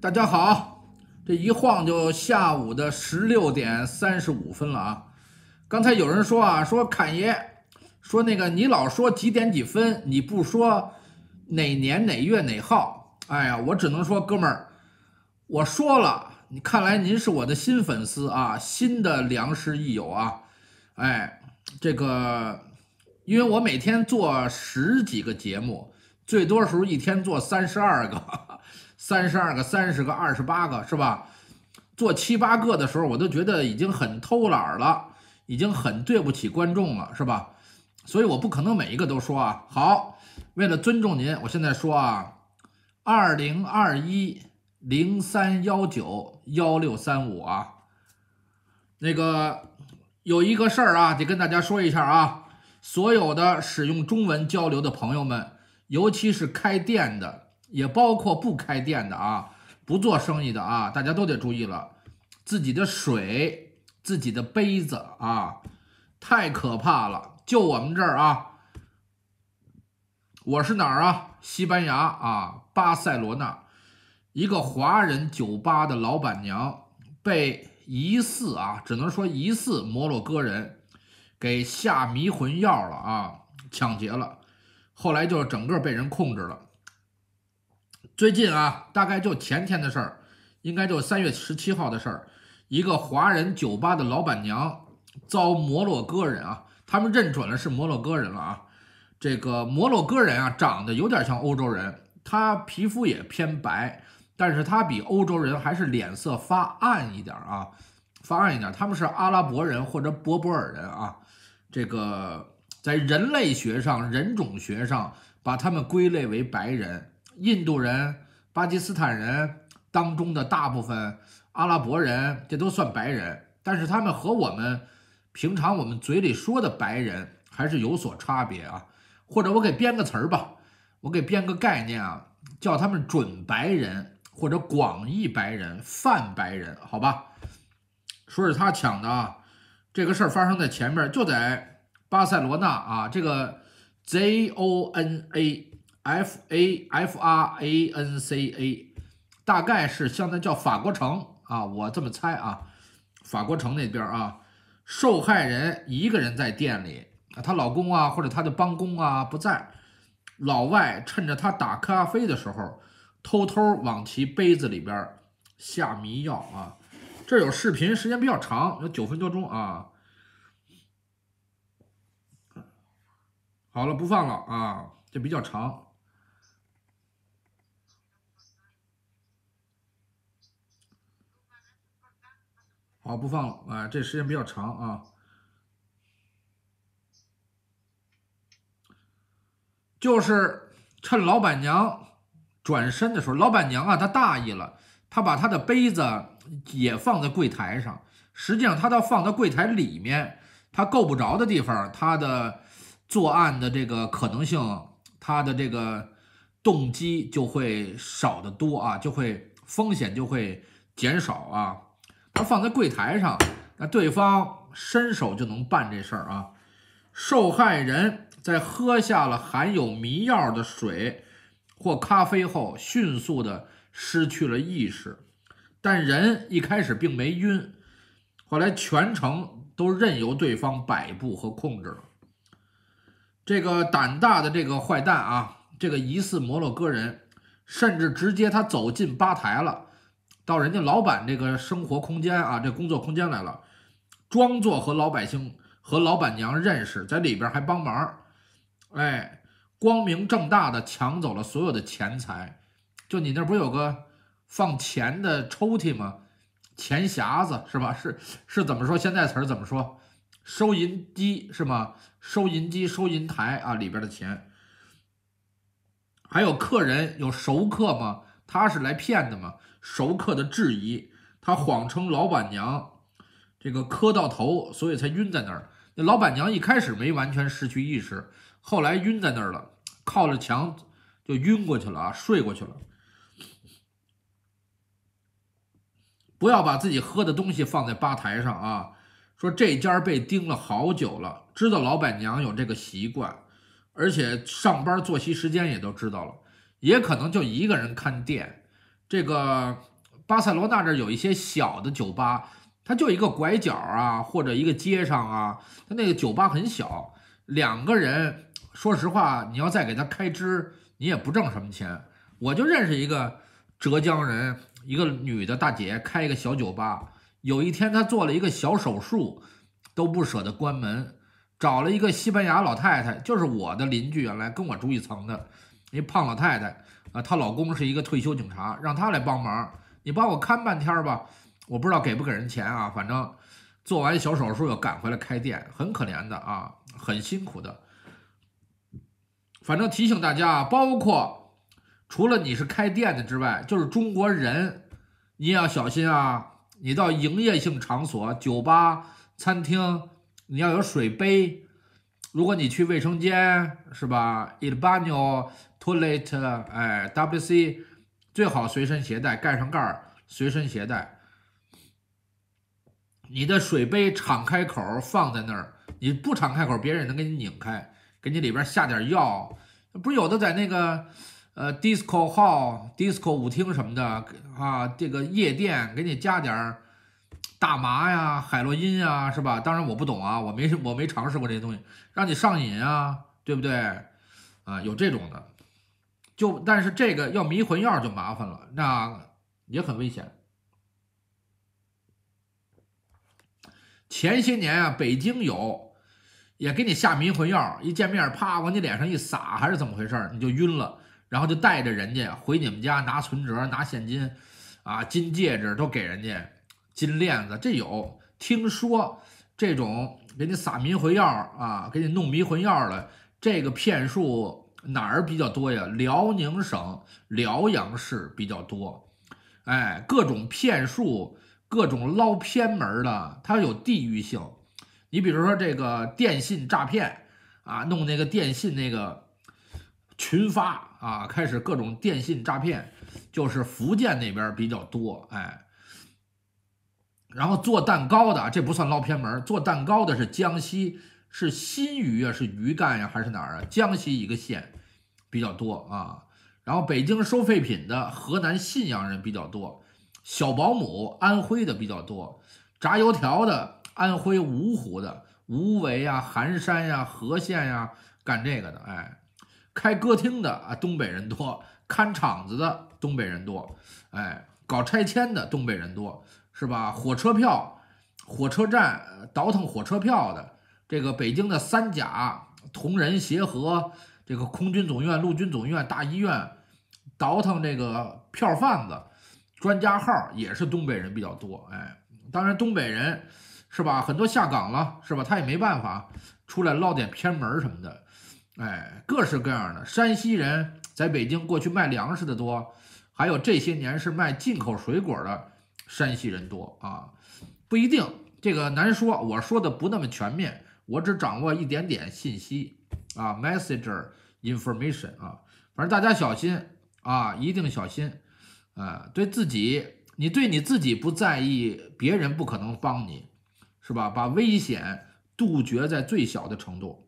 大家好，这一晃就下午的十六点三十五分了啊！刚才有人说啊，说侃爷，说那个你老说几点几分，你不说哪年哪月哪号？哎呀，我只能说，哥们儿，我说了，你看来您是我的新粉丝啊，新的良师益友啊！哎，这个，因为我每天做十几个节目。最多时候一天做三十二个，三十二个三十个二十八个是吧？做七八个的时候，我都觉得已经很偷懒了，已经很对不起观众了，是吧？所以我不可能每一个都说啊，好，为了尊重您，我现在说啊，二零二一零三幺九幺六三五啊，那个有一个事儿啊，得跟大家说一下啊，所有的使用中文交流的朋友们。尤其是开店的，也包括不开店的啊，不做生意的啊，大家都得注意了，自己的水、自己的杯子啊，太可怕了！就我们这儿啊，我是哪儿啊？西班牙啊，巴塞罗那，一个华人酒吧的老板娘被疑似啊，只能说疑似摩洛哥人给下迷魂药了啊，抢劫了。后来就是整个被人控制了。最近啊，大概就前天的事儿，应该就三月十七号的事儿，一个华人酒吧的老板娘遭摩洛哥人啊，他们认准了是摩洛哥人了啊。这个摩洛哥人啊，长得有点像欧洲人，他皮肤也偏白，但是他比欧洲人还是脸色发暗一点啊，发暗一点。他们是阿拉伯人或者柏柏尔人啊，这个。在人类学上、人种学上，把他们归类为白人、印度人、巴基斯坦人当中的大部分阿拉伯人，这都算白人。但是他们和我们平常我们嘴里说的白人还是有所差别啊。或者我给编个词儿吧，我给编个概念啊，叫他们准白人或者广义白人、泛白人，好吧？说是他抢的啊，这个事儿发生在前面，就在。巴塞罗那啊，这个 Z O N A F A F R A N C A 大概是相当于叫法国城啊，我这么猜啊。法国城那边啊，受害人一个人在店里，她老公啊或者她的帮工啊不在，老外趁着她打咖啡的时候，偷偷往其杯子里边下迷药啊。这有视频，时间比较长，有九分多钟啊。好了，不放了啊，这比较长。好，不放了，哎，这时间比较长啊。就是趁老板娘转身的时候，老板娘啊，她大意了，她把她的杯子也放在柜台上，实际上她倒放在柜台里面，她够不着的地方，她的。作案的这个可能性，他的这个动机就会少得多啊，就会风险就会减少啊。他放在柜台上，那对方伸手就能办这事儿啊。受害人在喝下了含有迷药的水或咖啡后，迅速的失去了意识，但人一开始并没晕，后来全程都任由对方摆布和控制了。这个胆大的这个坏蛋啊，这个疑似摩洛哥人，甚至直接他走进吧台了，到人家老板这个生活空间啊，这工作空间来了，装作和老百姓和老板娘认识，在里边还帮忙，哎，光明正大的抢走了所有的钱财。就你那不是有个放钱的抽屉吗？钱匣子是吧？是是怎么说？现在词儿怎么说？收银机是吗？收银机、收银台啊，里边的钱，还有客人有熟客吗？他是来骗的吗？熟客的质疑，他谎称老板娘这个磕到头，所以才晕在那儿。那老板娘一开始没完全失去意识，后来晕在那儿了，靠着墙就晕过去了啊，睡过去了。不要把自己喝的东西放在吧台上啊。说这家被盯了好久了，知道老板娘有这个习惯，而且上班作息时间也都知道了，也可能就一个人看店。这个巴塞罗那这儿有一些小的酒吧，它就一个拐角啊，或者一个街上啊，它那个酒吧很小，两个人，说实话，你要再给他开支，你也不挣什么钱。我就认识一个浙江人，一个女的大姐开一个小酒吧。有一天，他做了一个小手术，都不舍得关门，找了一个西班牙老太太，就是我的邻居，原来跟我住一层的，一胖老太太，啊，她老公是一个退休警察，让她来帮忙，你帮我看半天吧，我不知道给不给人钱啊，反正做完小手术又赶回来开店，很可怜的啊，很辛苦的。反正提醒大家，啊，包括除了你是开店的之外，就是中国人，你也要小心啊。你到营业性场所，酒吧、餐厅，你要有水杯。如果你去卫生间，是吧？Italian toilet，哎，W.C. 最好随身携带，盖上盖儿，随身携带。你的水杯敞开口放在那儿，你不敞开口，别人也能给你拧开，给你里边下点药。不是有的在那个。呃，disco hall，disco 舞厅什么的，啊，这个夜店给你加点儿大麻呀、海洛因啊，是吧？当然我不懂啊，我没我没尝试过这些东西，让你上瘾啊，对不对？啊，有这种的，就但是这个要迷魂药就麻烦了，那也很危险。前些年啊，北京有也给你下迷魂药，一见面啪往你脸上一撒，还是怎么回事儿，你就晕了。然后就带着人家回你们家拿存折、拿现金，啊，金戒指都给人家，金链子这有。听说这种给你撒迷魂药啊，给你弄迷魂药的，这个骗术哪儿比较多呀？辽宁省辽阳市比较多，哎，各种骗术，各种捞偏门的，它有地域性。你比如说这个电信诈骗啊，弄那个电信那个。群发啊，开始各种电信诈骗，就是福建那边比较多，哎。然后做蛋糕的这不算捞偏门，做蛋糕的是江西，是新余啊，是余干呀，还是哪儿啊？江西一个县比较多啊。然后北京收废品的，河南信阳人比较多，小保姆安徽的比较多，炸油条的安徽芜湖的无为啊、含山呀、和县呀干这个的，哎。开歌厅的啊，东北人多；看场子的东北人多，哎，搞拆迁的东北人多，是吧？火车票、火车站倒腾火车票的，这个北京的三甲同仁、协和，这个空军总院、陆军总院、大医院，倒腾这个票贩子，专家号也是东北人比较多，哎，当然东北人是吧？很多下岗了，是吧？他也没办法出来捞点偏门什么的。哎，各式各样的山西人在北京过去卖粮食的多，还有这些年是卖进口水果的山西人多啊，不一定，这个难说。我说的不那么全面，我只掌握一点点信息啊。Messenger information 啊，反正大家小心啊，一定小心啊，对自己，你对你自己不在意，别人不可能帮你，是吧？把危险杜绝在最小的程度。